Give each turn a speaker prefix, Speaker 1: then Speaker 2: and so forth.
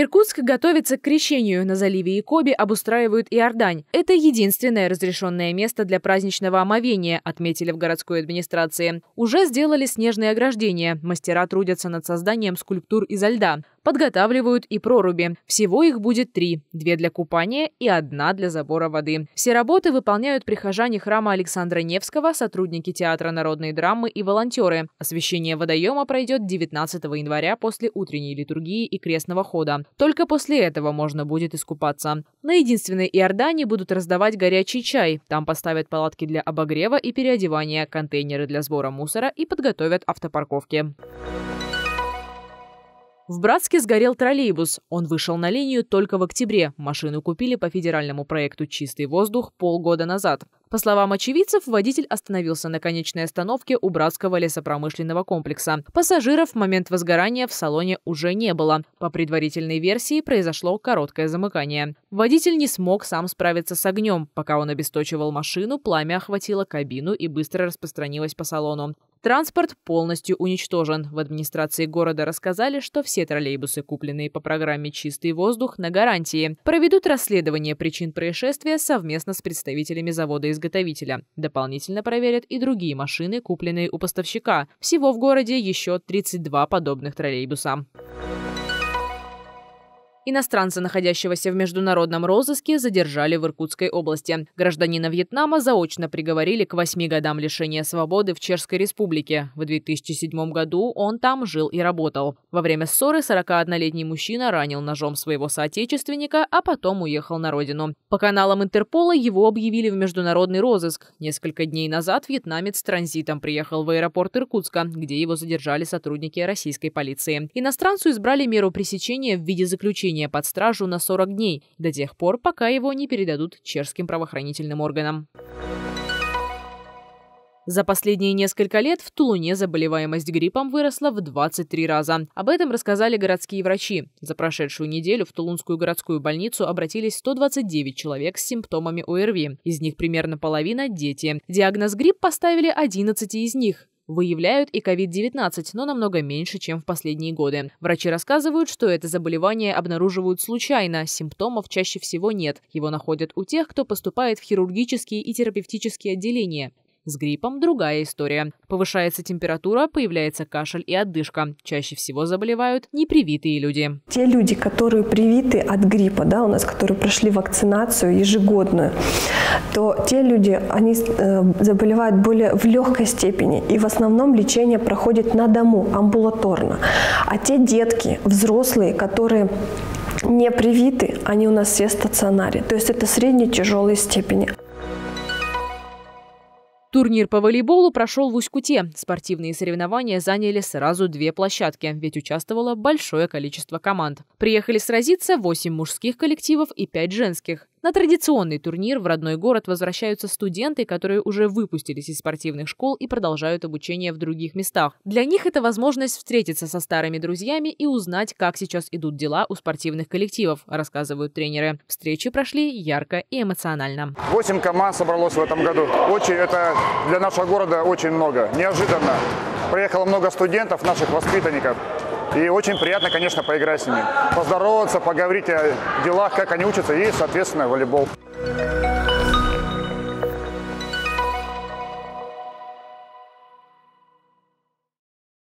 Speaker 1: Иркутск готовится к крещению. На заливе Якоби обустраивают Иордань. Это единственное разрешенное место для праздничного омовения, отметили в городской администрации. Уже сделали снежные ограждения. Мастера трудятся над созданием скульптур изо льда. Подготавливают и проруби. Всего их будет три, две для купания и одна для забора воды. Все работы выполняют прихожане храма Александра Невского, сотрудники Театра народной драмы и волонтеры. Освещение водоема пройдет 19 января после утренней литургии и крестного хода. Только после этого можно будет искупаться. На единственной Иордании будут раздавать горячий чай. Там поставят палатки для обогрева и переодевания, контейнеры для сбора мусора и подготовят автопарковки. Thank you в Братске сгорел троллейбус. Он вышел на линию только в октябре. Машину купили по федеральному проекту «Чистый воздух» полгода назад. По словам очевидцев, водитель остановился на конечной остановке у Братского лесопромышленного комплекса. Пассажиров в момент возгорания в салоне уже не было. По предварительной версии произошло короткое замыкание. Водитель не смог сам справиться с огнем. Пока он обесточивал машину, пламя охватило кабину и быстро распространилось по салону. Транспорт полностью уничтожен. В администрации города рассказали, что все троллейбусы, купленные по программе «Чистый воздух», на гарантии. Проведут расследование причин происшествия совместно с представителями завода-изготовителя. Дополнительно проверят и другие машины, купленные у поставщика. Всего в городе еще 32 подобных троллейбуса. Иностранца, находящегося в международном розыске, задержали в Иркутской области. Гражданина Вьетнама заочно приговорили к восьми годам лишения свободы в Чешской Республике. В 2007 году он там жил и работал. Во время ссоры 41-летний мужчина ранил ножом своего соотечественника, а потом уехал на родину. По каналам Интерпола его объявили в международный розыск. Несколько дней назад вьетнамец транзитом приехал в аэропорт Иркутска, где его задержали сотрудники российской полиции. Иностранцу избрали меру пресечения в виде заключения заключение под стражу на 40 дней, до тех пор, пока его не передадут чешским правоохранительным органам. За последние несколько лет в Тулуне заболеваемость гриппом выросла в 23 раза. Об этом рассказали городские врачи. За прошедшую неделю в Тулунскую городскую больницу обратились 129 человек с симптомами ОРВИ. Из них примерно половина – дети. Диагноз грипп поставили 11 из них. Выявляют и COVID-19, но намного меньше, чем в последние годы. Врачи рассказывают, что это заболевание обнаруживают случайно, симптомов чаще всего нет. Его находят у тех, кто поступает в хирургические и терапевтические отделения. С гриппом другая история. Повышается температура, появляется кашель и отдышка. Чаще всего заболевают непривитые люди.
Speaker 2: Те люди, которые привиты от гриппа, да, у нас, которые прошли вакцинацию ежегодную, то те люди, они э, заболевают более в легкой степени. И в основном лечение проходит на дому, амбулаторно. А те детки, взрослые, которые не привиты, они у нас все стационаре. То есть это средней тяжелой степени.
Speaker 1: Турнир по волейболу прошел в Усть-Куте. Спортивные соревнования заняли сразу две площадки, ведь участвовало большое количество команд. Приехали сразиться 8 мужских коллективов и 5 женских. На традиционный турнир в родной город возвращаются студенты, которые уже выпустились из спортивных школ и продолжают обучение в других местах. Для них это возможность встретиться со старыми друзьями и узнать, как сейчас идут дела у спортивных коллективов, рассказывают тренеры. Встречи прошли ярко и эмоционально.
Speaker 2: Восемь команд собралось в этом году. Очень это для нашего города очень много. Неожиданно. Приехало много студентов, наших воспитанников. И очень приятно, конечно, поиграть с ними. Поздороваться, поговорить о делах, как они учатся и, соответственно, волейбол.